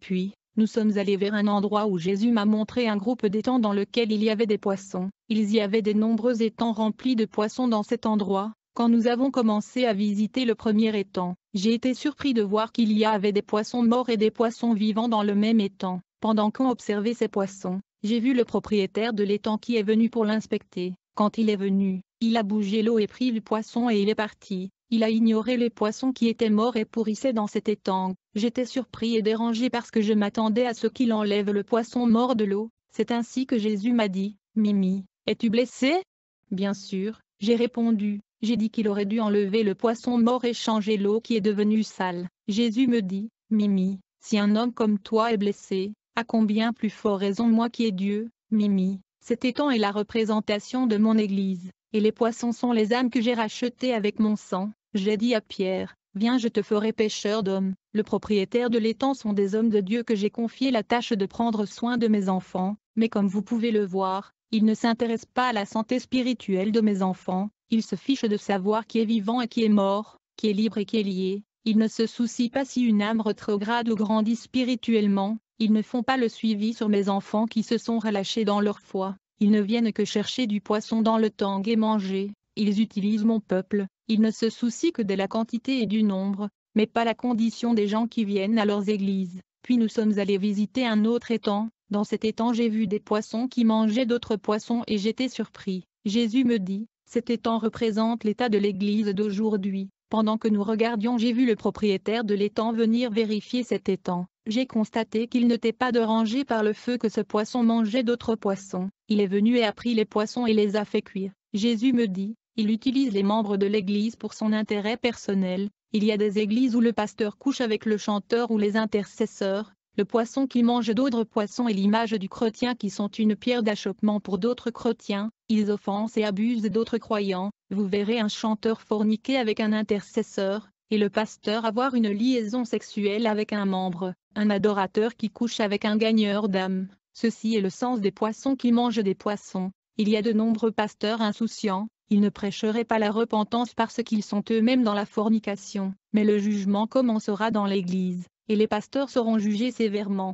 Puis, nous sommes allés vers un endroit où Jésus m'a montré un groupe d'étangs dans lequel il y avait des poissons. Il y avait des nombreux étangs remplis de poissons dans cet endroit. Quand nous avons commencé à visiter le premier étang, j'ai été surpris de voir qu'il y avait des poissons morts et des poissons vivants dans le même étang. Pendant qu'on observait ces poissons, j'ai vu le propriétaire de l'étang qui est venu pour l'inspecter. Quand il est venu, il a bougé l'eau et pris le poisson et il est parti. Il a ignoré les poissons qui étaient morts et pourrissaient dans cet étang. J'étais surpris et dérangé parce que je m'attendais à ce qu'il enlève le poisson mort de l'eau. C'est ainsi que Jésus m'a dit, Mimi, es-tu blessé Bien sûr, j'ai répondu. J'ai dit qu'il aurait dû enlever le poisson mort et changer l'eau qui est devenue sale. Jésus me dit, Mimi, si un homme comme toi est blessé, à combien plus fort raison moi qui ai Dieu, Mimi, cet étang est la représentation de mon Église et les poissons sont les âmes que j'ai rachetées avec mon sang. J'ai dit à Pierre, viens je te ferai pêcheur d'hommes. Le propriétaire de l'étang sont des hommes de Dieu que j'ai confié la tâche de prendre soin de mes enfants, mais comme vous pouvez le voir, ils ne s'intéressent pas à la santé spirituelle de mes enfants, ils se fichent de savoir qui est vivant et qui est mort, qui est libre et qui est lié, ils ne se soucient pas si une âme rétrograde ou grandit spirituellement, ils ne font pas le suivi sur mes enfants qui se sont relâchés dans leur foi, ils ne viennent que chercher du poisson dans le tang et manger, ils utilisent mon peuple, ils ne se soucient que de la quantité et du nombre, mais pas la condition des gens qui viennent à leurs églises. Puis nous sommes allés visiter un autre étang, dans cet étang j'ai vu des poissons qui mangeaient d'autres poissons et j'étais surpris. Jésus me dit, cet étang représente l'état de l'église d'aujourd'hui. Pendant que nous regardions j'ai vu le propriétaire de l'étang venir vérifier cet étang. J'ai constaté qu'il n'était pas dérangé par le feu que ce poisson mangeait d'autres poissons. Il est venu et a pris les poissons et les a fait cuire. Jésus me dit, il utilise les membres de l'Église pour son intérêt personnel. Il y a des églises où le pasteur couche avec le chanteur ou les intercesseurs, le poisson qui mange d'autres poissons et l'image du chrétien qui sont une pierre d'achoppement pour d'autres chrétiens, ils offensent et abusent d'autres croyants, vous verrez un chanteur forniquer avec un intercesseur, et le pasteur avoir une liaison sexuelle avec un membre, un adorateur qui couche avec un gagneur d'âme. Ceci est le sens des poissons qui mangent des poissons. Il y a de nombreux pasteurs insouciants, ils ne prêcheraient pas la repentance parce qu'ils sont eux-mêmes dans la fornication, mais le jugement commencera dans l'Église, et les pasteurs seront jugés sévèrement.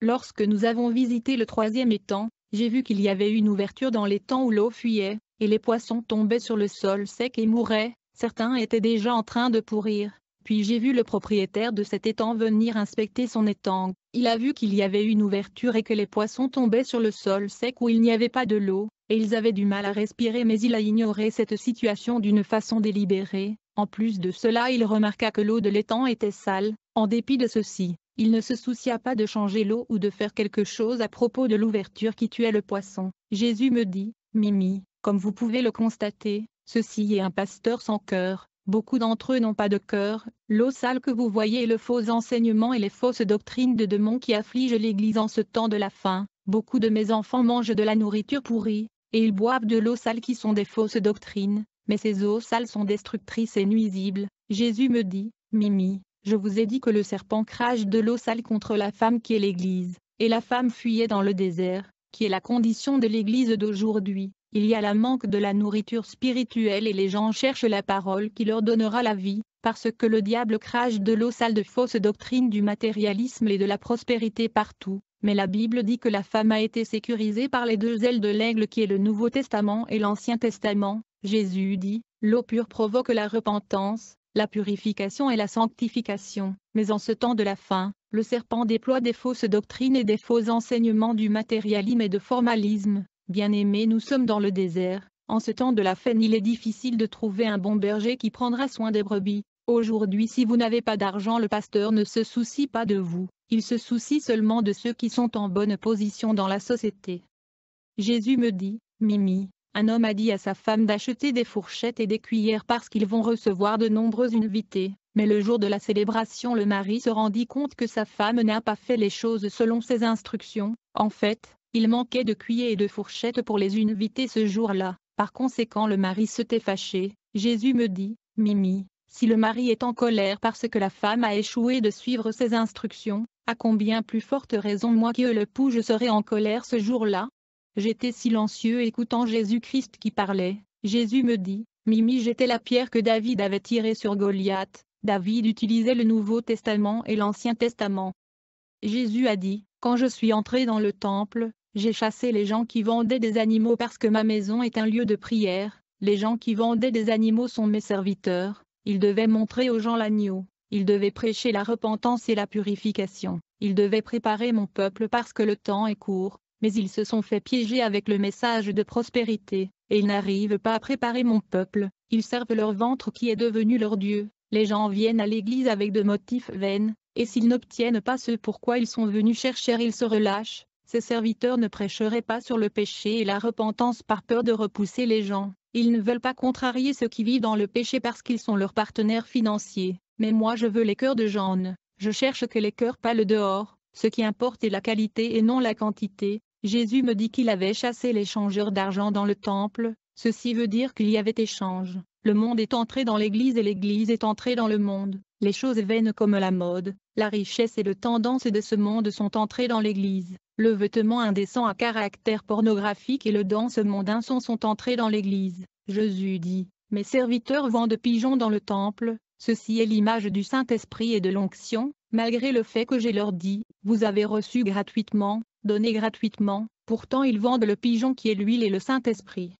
Lorsque nous avons visité le troisième étang, j'ai vu qu'il y avait une ouverture dans l'étang où l'eau fuyait, et les poissons tombaient sur le sol sec et mouraient, certains étaient déjà en train de pourrir, puis j'ai vu le propriétaire de cet étang venir inspecter son étang. Il a vu qu'il y avait une ouverture et que les poissons tombaient sur le sol sec où il n'y avait pas de l'eau, et ils avaient du mal à respirer mais il a ignoré cette situation d'une façon délibérée. En plus de cela il remarqua que l'eau de l'étang était sale, en dépit de ceci. Il ne se soucia pas de changer l'eau ou de faire quelque chose à propos de l'ouverture qui tuait le poisson. Jésus me dit, Mimi, comme vous pouvez le constater, ceci est un pasteur sans cœur, Beaucoup d'entre eux n'ont pas de cœur, l'eau sale que vous voyez est le faux enseignement et les fausses doctrines de démons qui affligent l'Église en ce temps de la faim. Beaucoup de mes enfants mangent de la nourriture pourrie, et ils boivent de l'eau sale qui sont des fausses doctrines, mais ces eaux sales sont destructrices et nuisibles. Jésus me dit, Mimi, je vous ai dit que le serpent crache de l'eau sale contre la femme qui est l'Église, et la femme fuyait dans le désert, qui est la condition de l'Église d'aujourd'hui il y a la manque de la nourriture spirituelle et les gens cherchent la parole qui leur donnera la vie, parce que le diable crache de l'eau sale de fausses doctrines du matérialisme et de la prospérité partout, mais la Bible dit que la femme a été sécurisée par les deux ailes de l'aigle qui est le Nouveau Testament et l'Ancien Testament, Jésus dit, l'eau pure provoque la repentance, la purification et la sanctification, mais en ce temps de la fin, le serpent déploie des fausses doctrines et des faux enseignements du matérialisme et de formalisme, Bien-aimés nous sommes dans le désert, en ce temps de la faine, il est difficile de trouver un bon berger qui prendra soin des brebis. Aujourd'hui si vous n'avez pas d'argent le pasteur ne se soucie pas de vous, il se soucie seulement de ceux qui sont en bonne position dans la société. Jésus me dit, Mimi, un homme a dit à sa femme d'acheter des fourchettes et des cuillères parce qu'ils vont recevoir de nombreux invités, mais le jour de la célébration le mari se rendit compte que sa femme n'a pas fait les choses selon ses instructions, en fait, il manquait de cuillers et de fourchettes pour les inviter ce jour-là. Par conséquent le mari s'était fâché. Jésus me dit, Mimi, si le mari est en colère parce que la femme a échoué de suivre ses instructions, à combien plus forte raison moi qui le pouls je serai en colère ce jour-là J'étais silencieux écoutant Jésus-Christ qui parlait. Jésus me dit, Mimi j'étais la pierre que David avait tirée sur Goliath. David utilisait le Nouveau Testament et l'Ancien Testament. Jésus a dit, quand je suis entré dans le temple, j'ai chassé les gens qui vendaient des animaux parce que ma maison est un lieu de prière, les gens qui vendaient des animaux sont mes serviteurs, ils devaient montrer aux gens l'agneau, ils devaient prêcher la repentance et la purification, ils devaient préparer mon peuple parce que le temps est court, mais ils se sont fait piéger avec le message de prospérité, et ils n'arrivent pas à préparer mon peuple, ils servent leur ventre qui est devenu leur Dieu. Les gens viennent à l'église avec de motifs vaines, et s'ils n'obtiennent pas ce pourquoi ils sont venus chercher ils se relâchent, ces serviteurs ne prêcheraient pas sur le péché et la repentance par peur de repousser les gens, ils ne veulent pas contrarier ceux qui vivent dans le péché parce qu'ils sont leurs partenaires financiers, mais moi je veux les cœurs de Jeanne, je cherche que les cœurs pâlent dehors, ce qui importe est la qualité et non la quantité, Jésus me dit qu'il avait chassé les changeurs d'argent dans le temple, ceci veut dire qu'il y avait échange, le monde est entré dans l'Église et l'Église est entrée dans le monde. Les choses vaines comme la mode, la richesse et le tendance de ce monde sont entrées dans l'Église. Le vêtement indécent à caractère pornographique et le danse mondain sont entrés dans l'Église. Jésus dit, Mes serviteurs vendent pigeons dans le temple, ceci est l'image du Saint-Esprit et de l'onction, malgré le fait que j'ai leur dit, Vous avez reçu gratuitement, donné gratuitement, pourtant ils vendent le pigeon qui est l'huile et le Saint-Esprit.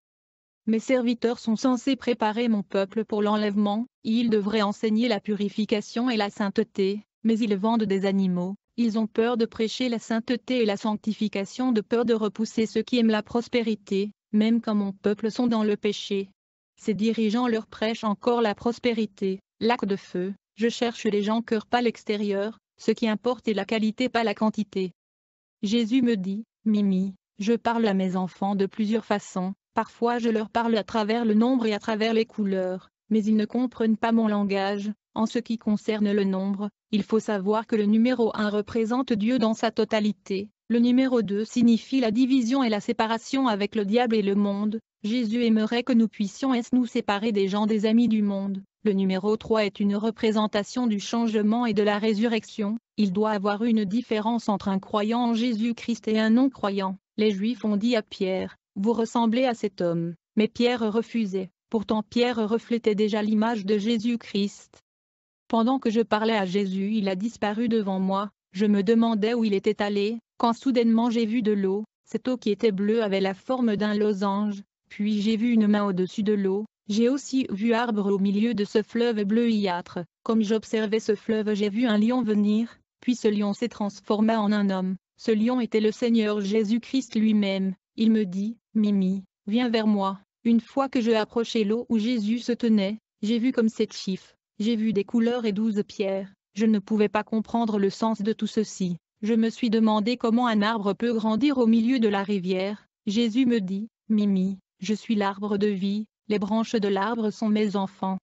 Mes serviteurs sont censés préparer mon peuple pour l'enlèvement, ils devraient enseigner la purification et la sainteté, mais ils vendent des animaux, ils ont peur de prêcher la sainteté et la sanctification de peur de repousser ceux qui aiment la prospérité, même quand mon peuple sont dans le péché. Ces dirigeants leur prêchent encore la prospérité, l'acte de feu, je cherche les gens cœur pas l'extérieur, ce qui importe est la qualité pas la quantité. Jésus me dit, Mimi, je parle à mes enfants de plusieurs façons, Parfois je leur parle à travers le nombre et à travers les couleurs, mais ils ne comprennent pas mon langage. En ce qui concerne le nombre, il faut savoir que le numéro 1 représente Dieu dans sa totalité, le numéro 2 signifie la division et la séparation avec le diable et le monde, Jésus aimerait que nous puissions est nous séparer des gens des amis du monde. Le numéro 3 est une représentation du changement et de la résurrection, il doit avoir une différence entre un croyant en Jésus-Christ et un non-croyant. Les Juifs ont dit à Pierre, vous ressemblez à cet homme. Mais Pierre refusait. Pourtant Pierre reflétait déjà l'image de Jésus-Christ. Pendant que je parlais à Jésus il a disparu devant moi, je me demandais où il était allé, quand soudainement j'ai vu de l'eau, cette eau qui était bleue avait la forme d'un losange, puis j'ai vu une main au-dessus de l'eau, j'ai aussi vu arbre au milieu de ce fleuve bleuillâtre, comme j'observais ce fleuve j'ai vu un lion venir, puis ce lion s'est transformé en un homme, ce lion était le Seigneur Jésus-Christ lui-même, il me dit, Mimi, viens vers moi. Une fois que je approchais l'eau où Jésus se tenait, j'ai vu comme sept chiffres, j'ai vu des couleurs et douze pierres, je ne pouvais pas comprendre le sens de tout ceci. Je me suis demandé comment un arbre peut grandir au milieu de la rivière. Jésus me dit, Mimi, je suis l'arbre de vie, les branches de l'arbre sont mes enfants.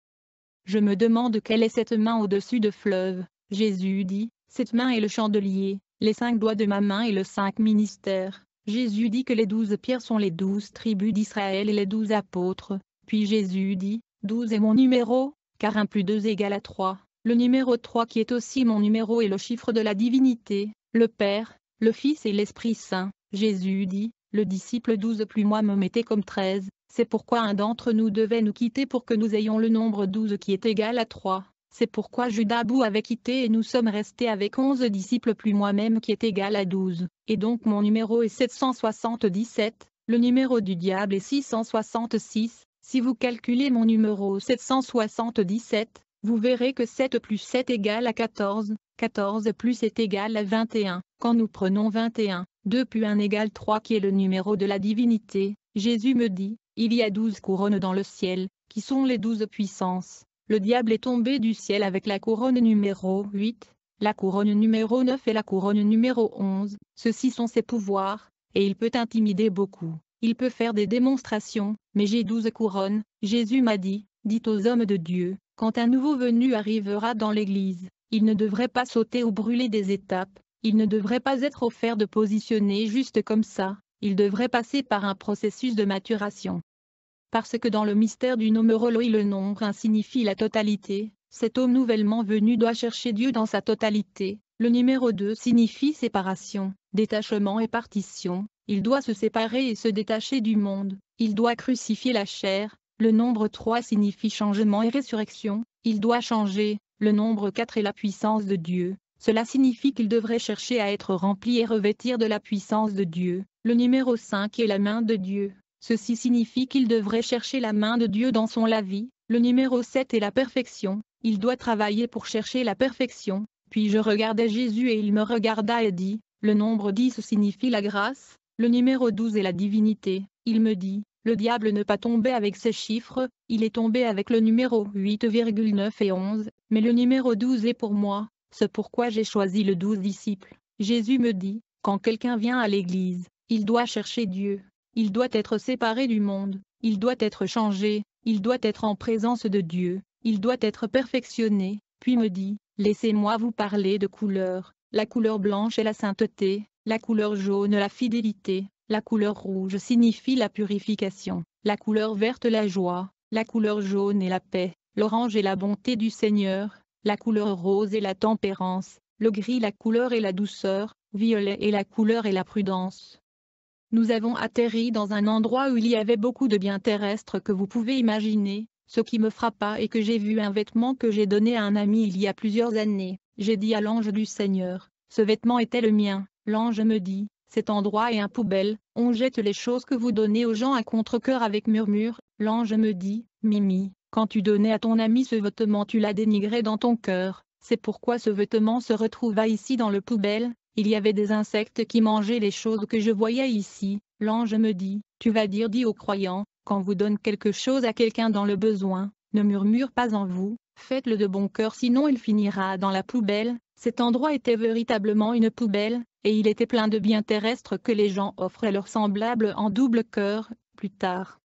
Je me demande quelle est cette main au-dessus de fleuve. Jésus dit, cette main est le chandelier, les cinq doigts de ma main et le cinq ministères. Jésus dit que les douze pierres sont les douze tribus d'Israël et les douze apôtres, puis Jésus dit, douze est mon numéro, car un plus deux égale à trois, le numéro trois qui est aussi mon numéro est le chiffre de la divinité, le Père, le Fils et l'Esprit Saint, Jésus dit, le disciple douze plus moi me mettait comme treize, c'est pourquoi un d'entre nous devait nous quitter pour que nous ayons le nombre douze qui est égal à trois. C'est pourquoi Judas Bou avait quitté et nous sommes restés avec onze disciples plus moi-même qui est égal à douze, et donc mon numéro est 777, le numéro du diable est 666, si vous calculez mon numéro 777, vous verrez que 7 plus 7 égale à 14, 14 plus est égal à 21, quand nous prenons 21, 2 plus 1 égale 3 qui est le numéro de la divinité, Jésus me dit, il y a douze couronnes dans le ciel, qui sont les douze puissances, le diable est tombé du ciel avec la couronne numéro 8, la couronne numéro 9 et la couronne numéro 11, ceux-ci sont ses pouvoirs, et il peut intimider beaucoup, il peut faire des démonstrations, mais j'ai douze couronnes, Jésus m'a dit, dites aux hommes de Dieu, quand un nouveau venu arrivera dans l'Église, il ne devrait pas sauter ou brûler des étapes, il ne devrait pas être offert de positionner juste comme ça, il devrait passer par un processus de maturation parce que dans le mystère du nomérologie le nombre 1 signifie la totalité, cet homme nouvellement venu doit chercher Dieu dans sa totalité, le numéro 2 signifie séparation, détachement et partition, il doit se séparer et se détacher du monde, il doit crucifier la chair, le nombre 3 signifie changement et résurrection, il doit changer, le nombre 4 est la puissance de Dieu, cela signifie qu'il devrait chercher à être rempli et revêtir de la puissance de Dieu, le numéro 5 est la main de Dieu, Ceci signifie qu'il devrait chercher la main de Dieu dans son la vie. Le numéro 7 est la perfection. Il doit travailler pour chercher la perfection. Puis je regardais Jésus et il me regarda et dit, le nombre 10 signifie la grâce, le numéro 12 est la divinité. Il me dit, le diable ne pas tombé avec ces chiffres, il est tombé avec le numéro 8,9 et 11, mais le numéro 12 est pour moi, c'est pourquoi j'ai choisi le 12 disciples. Jésus me dit, quand quelqu'un vient à l'église, il doit chercher Dieu il doit être séparé du monde, il doit être changé, il doit être en présence de Dieu, il doit être perfectionné, puis me dit, laissez-moi vous parler de couleurs, la couleur blanche est la sainteté, la couleur jaune la fidélité, la couleur rouge signifie la purification, la couleur verte la joie, la couleur jaune est la paix, l'orange est la bonté du Seigneur, la couleur rose est la tempérance, le gris la couleur et la douceur, violet est la couleur et la prudence, nous avons atterri dans un endroit où il y avait beaucoup de biens terrestres que vous pouvez imaginer, ce qui me frappa est que j'ai vu un vêtement que j'ai donné à un ami il y a plusieurs années. J'ai dit à l'ange du Seigneur, ce vêtement était le mien. L'ange me dit, cet endroit est un poubelle, on jette les choses que vous donnez aux gens à contre-cœur avec murmure. L'ange me dit, Mimi, quand tu donnais à ton ami ce vêtement tu l'as dénigré dans ton cœur, c'est pourquoi ce vêtement se retrouva ici dans le poubelle, il y avait des insectes qui mangeaient les choses que je voyais ici. L'ange me dit, tu vas dire dit aux croyants, quand vous donne quelque chose à quelqu'un dans le besoin, ne murmure pas en vous, faites-le de bon cœur sinon il finira dans la poubelle. Cet endroit était véritablement une poubelle, et il était plein de biens terrestres que les gens offraient leurs semblables en double cœur, plus tard.